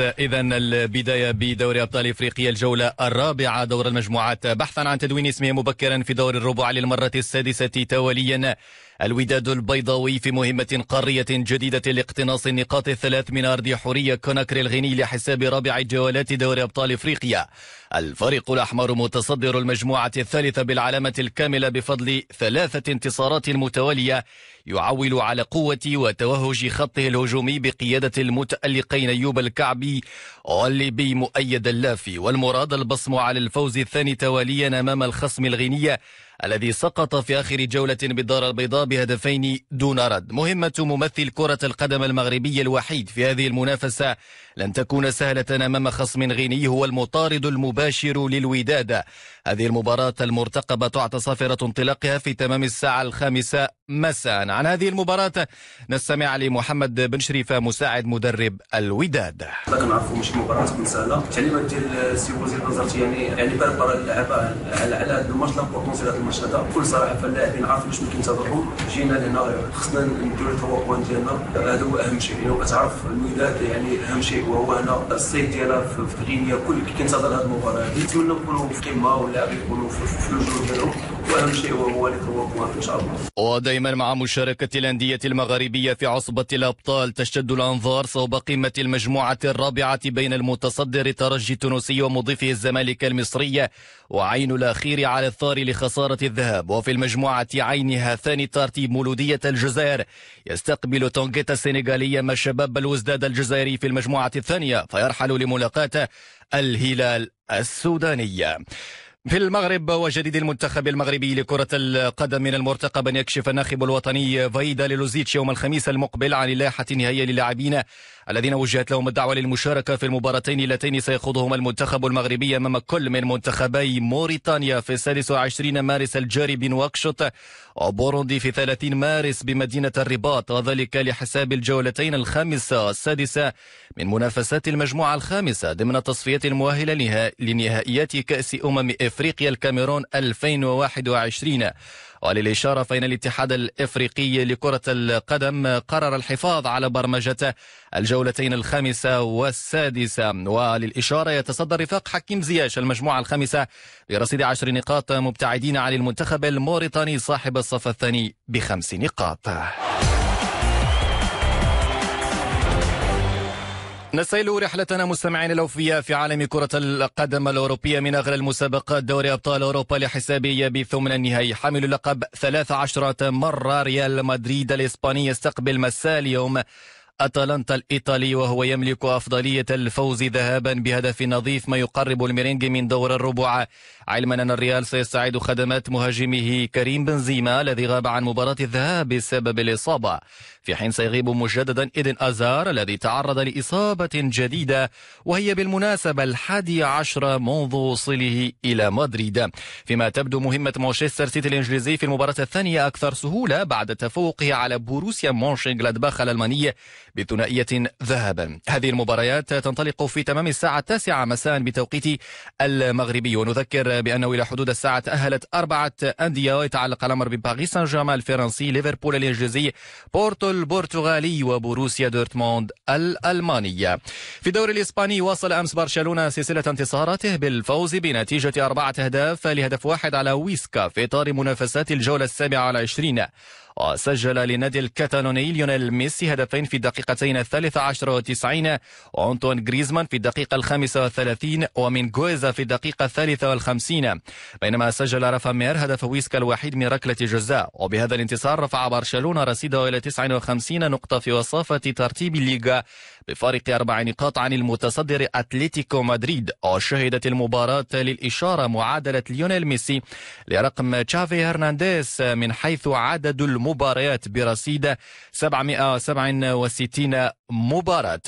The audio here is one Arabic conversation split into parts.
اذا البدايه بدوري ابطال افريقيا الجوله الرابعه دور المجموعات بحثا عن تدوين اسمه مبكرا في دور الربع للمره السادسه تواليا الوداد البيضاوي في مهمة قارية جديدة لاقتناص النقاط الثلاث من أرض حورية كوناكري الغيني لحساب رابع جولات دوري أبطال إفريقيا الفريق الأحمر متصدر المجموعة الثالثة بالعلامة الكاملة بفضل ثلاثة انتصارات متوالية يعول على قوة وتوهج خطه الهجومي بقيادة المتألقين أيوب الكعبي والليبي مؤيد اللافي والمراد البصم على الفوز الثاني تواليا أمام الخصم الغينية الذي سقط في آخر جولة بالدار البيضاء بهدفين دون رد مهمة ممثل كرة القدم المغربي الوحيد في هذه المنافسة لن تكون سهلة أمام خصم غيني هو المطارد المباشر للوداد هذه المباراة المرتقبة تعطى صافرة انطلاقها في تمام الساعة الخامسة مساء عن هذه المباراة نستمع لمحمد بن شريفة مساعد مدرب الوداد كنعرفوا ماشي مباراة تكون سهلة التعليمات يعني ديال السي وزير نظرت يعني يعني بربر اللعابة على على هذا الماتش لابورتونس ديال هذا الماتش هذا بكل صراحة فاللاعبين يعني عارفين شنو كينتظرهم جينا لهنا خصنا نديرو الفوا بوان ديالنا هذا هو أهم شيء يعني كتعرف الوداد يعني أهم شيء وهو هنا الصيد ديالها في غينيا كل كينتظر هذه المباراة هذه نتمنى نكونوا في قمة واللاعبين يكونوا في الجو ديالهم واهم شيء هو التوقع ان شاء الله. ودائما مع مشاركه الانديه المغاربيه في عصبه الابطال تشتد الانظار صوب قمه المجموعه الرابعه بين المتصدر الترجي التونسي ومضيفه الزمالك المصري وعين الاخير على الثار لخساره الذهب وفي المجموعه عينها ثاني ترتيب مولوديه الجزائر يستقبل تونغيتا السنغاليه ما شباب الوزداد الجزائري في المجموعه الثانيه فيرحل لملاقاته الهلال السودانيه في المغرب وجديد المنتخب المغربي لكرة القدم من المرتقب أن يكشف الناخب الوطني فايدا للوزيتش يوم الخميس المقبل عن اللائحة النهائية للاعبين الذين وجهت لهم الدعوة للمشاركة في المباراتين اللتين سيخوضهما المنتخب المغربي أمام كل من منتخبي موريتانيا في 26 مارس الجاري بنواكشوط وبوروندي في 30 مارس بمدينة الرباط وذلك لحساب الجولتين الخامسة والسادسة من منافسات المجموعة الخامسة ضمن التصفية المؤهلة لنهائيات كأس أمم إف أفريقيا الكاميرون 2021 وللإشارة فإن الاتحاد الإفريقي لكرة القدم قرر الحفاظ على برمجته الجولتين الخامسة والسادسة وللإشارة يتصدر رفاق حكيم زياش المجموعة الخامسة برصيد عشر نقاط مبتعدين عن المنتخب الموريتاني صاحب الصف الثاني بخمس نقاط نسيل رحلتنا مستمعين الأوفياء في عالم كرة القدم الأوروبية من أغلى المسابقات دوري أبطال أوروبا لحسابه بثمن النهائي حامل اللقب 13 مرة ريال مدريد الإسباني يستقبل مساء اليوم أتلانتا الإيطالي وهو يملك أفضلية الفوز ذهابا بهدف نظيف ما يقرب الميرينج من دور الربع علما أن الريال سيستعيد خدمات مهاجمه كريم بنزيما الذي غاب عن مباراة الذهاب بسبب الإصابة في حين سيغيب مجددا إيدن أزار الذي تعرض لإصابة جديدة وهي بالمناسبة الحادي عشر منذ وصله إلى مدريد فيما تبدو مهمة مانشستر سيتي الإنجليزي في المباراة الثانية أكثر سهولة بعد تفوقه على بوروسيا مونشنغلادباخ الألمانية بثنائية ذهبا هذه المباريات تنطلق في تمام الساعة التاسعة مساء بتوقيت المغربي ونذكر بأنه إلى حدود الساعة تأهلت أربعة أندية يتعلق الأمر بباريس سان جيرمان الفرنسي ليفربول الإنجليزي بورتو البرتغالي وبروسيا دورتموند الألمانية في الدوري الإسباني واصل أمس برشلونة سلسلة انتصاراته بالفوز بنتيجة أربعة أهداف لهدف واحد على ويسكا في إطار منافسات الجولة السابعة على عشرين وسجل لنادي الكتالوني ليونيل ميسي هدفين في الدقيقتين الثالثة عشر وتسعين وانطون غريزمان في الدقيقة الخامسة والثلاثين ومن جويزا في الدقيقة الثالثة والخمسين بينما سجل رافا مير هدف ويسكا الوحيد من ركلة الجزاء وبهذا الانتصار رفع برشلونة رصيده إلى 59 نقطة في وصافة ترتيب الليغا بفارق أربع نقاط عن المتصدر أتلتيكو مدريد وشهدت المباراة للإشارة معادلة ليونيل ميسي لرقم تشافي هرنانديز من حيث عدد المباريات برصيد 767 مباراة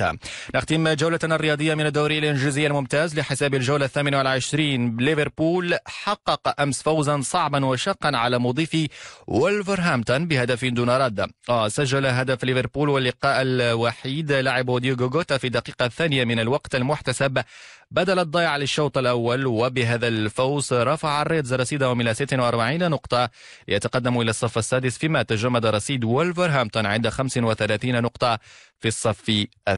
نختم جولتنا الرياضية من الدوري الإنجليزي الممتاز لحساب الجولة الثامنة والعشرين ليفربول حقق أمس فوزا صعبا وشقا على مضيف ولفرهامبتون بهدف دون رد سجل هدف ليفربول واللقاء الوحيد لعبه ديوغو جوتا في دقيقة الثانية من الوقت المحتسب بدل الضيع للشوط الأول وبهذا الفوز رفع الريدز رصيده إلى 46 نقطة يتقدم إلى الصف السادس فيما تجمد رصيد وولفرهامبتون عند 35 نقطة في الصف